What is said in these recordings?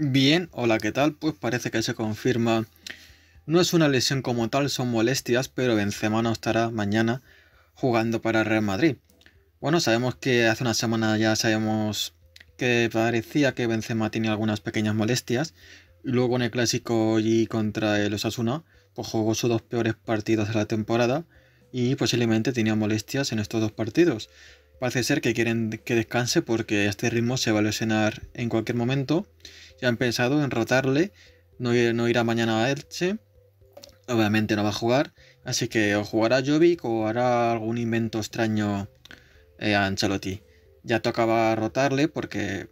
Bien, hola, ¿qué tal? Pues parece que se confirma. No es una lesión como tal, son molestias, pero Benzema no estará mañana jugando para Real Madrid. Bueno, sabemos que hace una semana ya sabemos que parecía que Benzema tenía algunas pequeñas molestias. luego en el clásico y contra el Osasuna, pues jugó sus dos peores partidos de la temporada y posiblemente tenía molestias en estos dos partidos. Parece ser que quieren que descanse porque este ritmo se va a lesionar en cualquier momento ya han pensado en rotarle, no, irá mañana a Elche, obviamente no va a jugar, así que o jugará Jovic o hará algún invento extraño eh, a Ancelotti. Ya tocaba rotarle porque,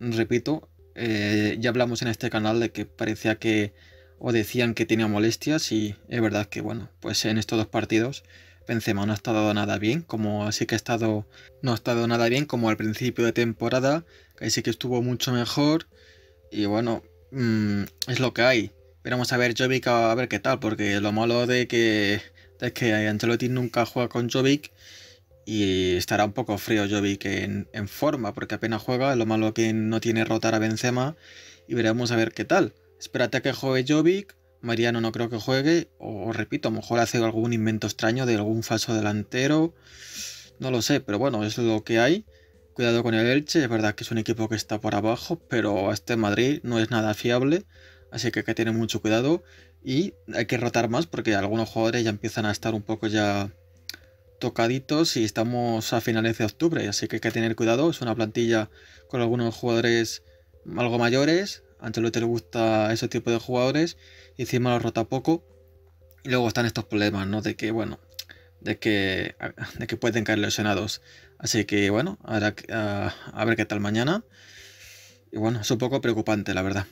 repito, eh, ya hablamos en este canal de que parecía que o decían que tenía molestias y es verdad que bueno, pues en estos dos partidos Benzema no ha estado nada bien, como así que ha estado no ha estado nada bien como al principio de temporada, casi que estuvo mucho mejor y bueno, mm, es lo que hay. Veremos a ver Jovic a ver qué tal, porque lo malo de que, es que Ancelotti nunca juega con Jovic y estará un poco frío Jovic en, en forma, porque apenas juega, lo malo que no tiene rotar a Benzema y veremos a ver qué tal. Espérate a que juegue Jovic, Mariano no creo que juegue, o, repito, a lo mejor hace algún invento extraño de algún falso delantero, no lo sé, pero bueno, es lo que hay. Cuidado con el Elche, es verdad que es un equipo que está por abajo, pero este Madrid no es nada fiable, así que hay que tener mucho cuidado y hay que rotar más porque algunos jugadores ya empiezan a estar un poco ya tocaditos y estamos a finales de octubre, así que hay que tener cuidado, es una plantilla con algunos jugadores algo mayores, a Ancelotti le gusta ese tipo de jugadores y encima los rota poco y luego están estos problemas, ¿no? De que, bueno, de que, de que pueden caer lesionados. Así que bueno, ahora, a ver qué tal mañana. Y bueno, es un poco preocupante, la verdad.